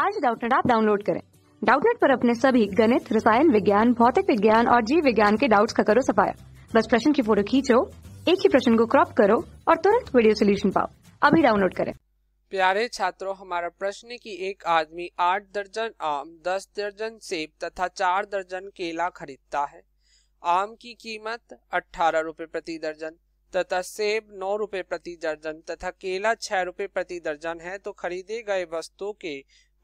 आज डाउटनेट आप डाउनलोड करें डाउटनेट पर अपने सभी गणित रसायन विज्ञान भौतिक विज्ञान और जीव विज्ञान के डाउट्स का करो सफाया बस प्रश्न की फोटो खींचो एक ही प्रश्न को क्रॉप करो और तुरंत वीडियो सोल्यूशन पाओ अभी डाउनलोड करें प्यारे छात्रों हमारा प्रश्न की एक आदमी आठ दर्जन आम दस दर्जन सेब तथा चार दर्जन केला खरीदता है आम की कीमत अठारह रूपए प्रति दर्जन तथा सेब नौ रूपए प्रति दर्जन तथा केला छह रूपए प्रति दर्जन है तो खरीदे गए वस्तु के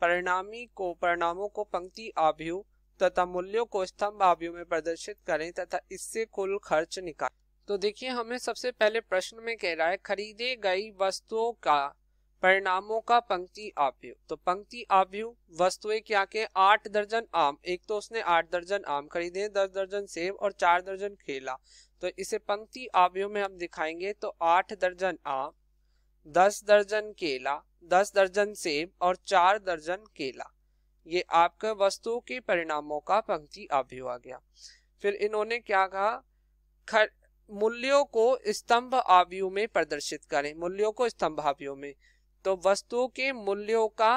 परिणामी को परिणामों को पंक्ति आभ्यू तथा मूल्यों को स्तंभ आव्यूह में प्रदर्शित करें तथा इससे कुल खर्च निकाल तो देखिए हमें सबसे पहले प्रश्न में कह रहा है खरीदे गई वस्तुओं का परिणामों का पंक्ति आव्यूह तो पंक्ति आव्यूह वस्तुएं क्या के आठ दर्जन आम एक तो उसने आठ दर्जन आम खरीदे दस दर्जन सेब और चार दर्जन केला तो इसे पंक्ति आव्यूह में हम दिखाएंगे तो आठ दर्जन आम दस दर्जन केला दस दर्जन सेब और चार दर्जन केला ये आपके वस्तुओं के परिणामों का पंक्ति अभिव आ गया फिर इन्होंने क्या कहा मूल्यों को स्तंभ आवयु में प्रदर्शित करें मूल्यों को स्तंभ आवयु में तो वस्तुओं के मूल्यों का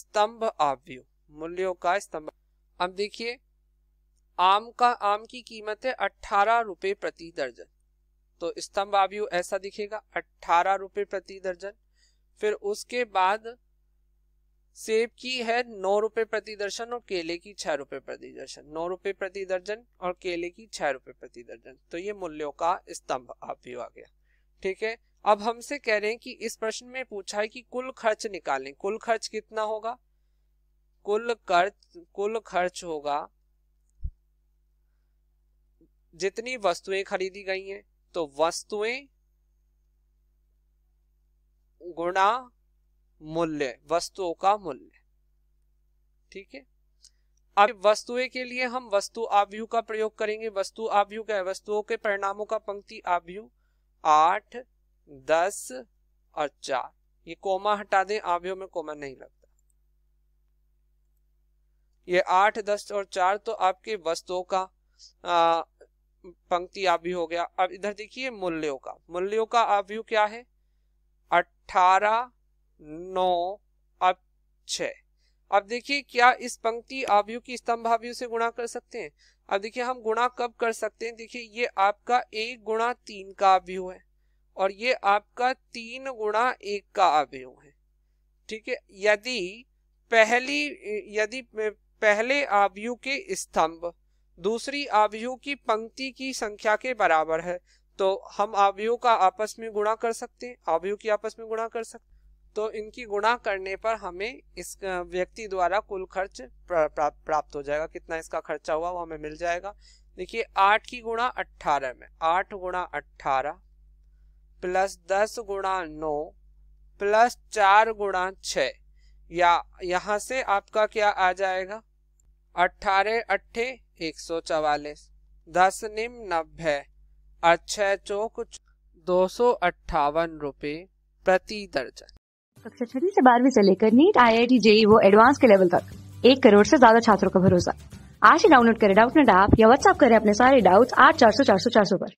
स्तंभ आवयु मूल्यों का स्तंभ अब देखिए आम का आम की कीमत है अठारह रुपए प्रति दर्जन तो स्तंभ आवयु ऐसा दिखेगा अट्ठारह रुपये प्रति दर्जन फिर उसके बाद सेब की है नौ रुपए प्रति दर्जन और केले की छह रुपए प्रति दर्जन नौ रुपये प्रति दर्जन और केले की छह रुपए प्रति दर्जन तो ये मूल्यों का स्तंभ आयु आ गया ठीक है अब हमसे कह रहे हैं कि इस प्रश्न में पूछा है कि कुल खर्च निकालें कुल खर्च कितना होगा कुल खर्च कुल खर्च होगा जितनी वस्तुएं खरीदी गई हैं तो वस्तुएं गुणा मूल्य वस्तुओं का मूल्य ठीक है अब वस्तुएं के लिए हम वस्तु आव्यू का प्रयोग करेंगे वस्तु आव्यू क्या है वस्तुओं के परिणामों का पंक्ति आव्यू आठ दस और चार ये कोमा हटा दें आव्यू में कोमा नहीं लगता ये आठ दस और चार तो आपके वस्तुओं का पंक्ति आव्यूह हो गया अब इधर देखिए मूल्यों का मूल्यों का आव्यूह क्या है अठारह नौ अब छ अब देखिए क्या इस पंक्ति आव्यूह की स्तंभाव्यूह से गुणा कर सकते हैं अब देखिए हम गुणा कब कर सकते हैं देखिए ये आपका एक गुणा तीन का आव्यूह है और ये आपका तीन गुणा एक का आव्यूह है ठीक है यदि पहली यदि पहले आव्यूह के स्तंभ दूसरी आवयु की पंक्ति की संख्या के बराबर है तो हम आवयु का आपस में गुणा कर सकते हैं आवयु की आपस में गुणा कर सकते तो इनकी गुणा करने पर हमें इस व्यक्ति द्वारा कुल खर्च प्राप्त हो जाएगा कितना इसका खर्चा हुआ वो हमें मिल जाएगा देखिए आठ की गुणा अट्ठारह में आठ गुणा अट्ठारह प्लस दस गुणा नौ प्लस चार गुणा छ या यहाँ से आपका क्या आ जाएगा अट्ठारह अट्ठे एक सौ चवालीस दस निम्न नब्बे अच्छा चौक दो सौ अट्ठावन रूपए प्रति दर्जन कक्षा छठी से बारहवीं से लेकर NEET I I T JEE वो एडवांस के लेवल तक एक करोड़ से ज्यादा छात्रों का भरोसा आज ही डाउनलोड करें डाउट नेट ऐप या व्हाट्सएप करें अपने सारे डाउट्स आठ चार सौ चार सौ चार सौ पर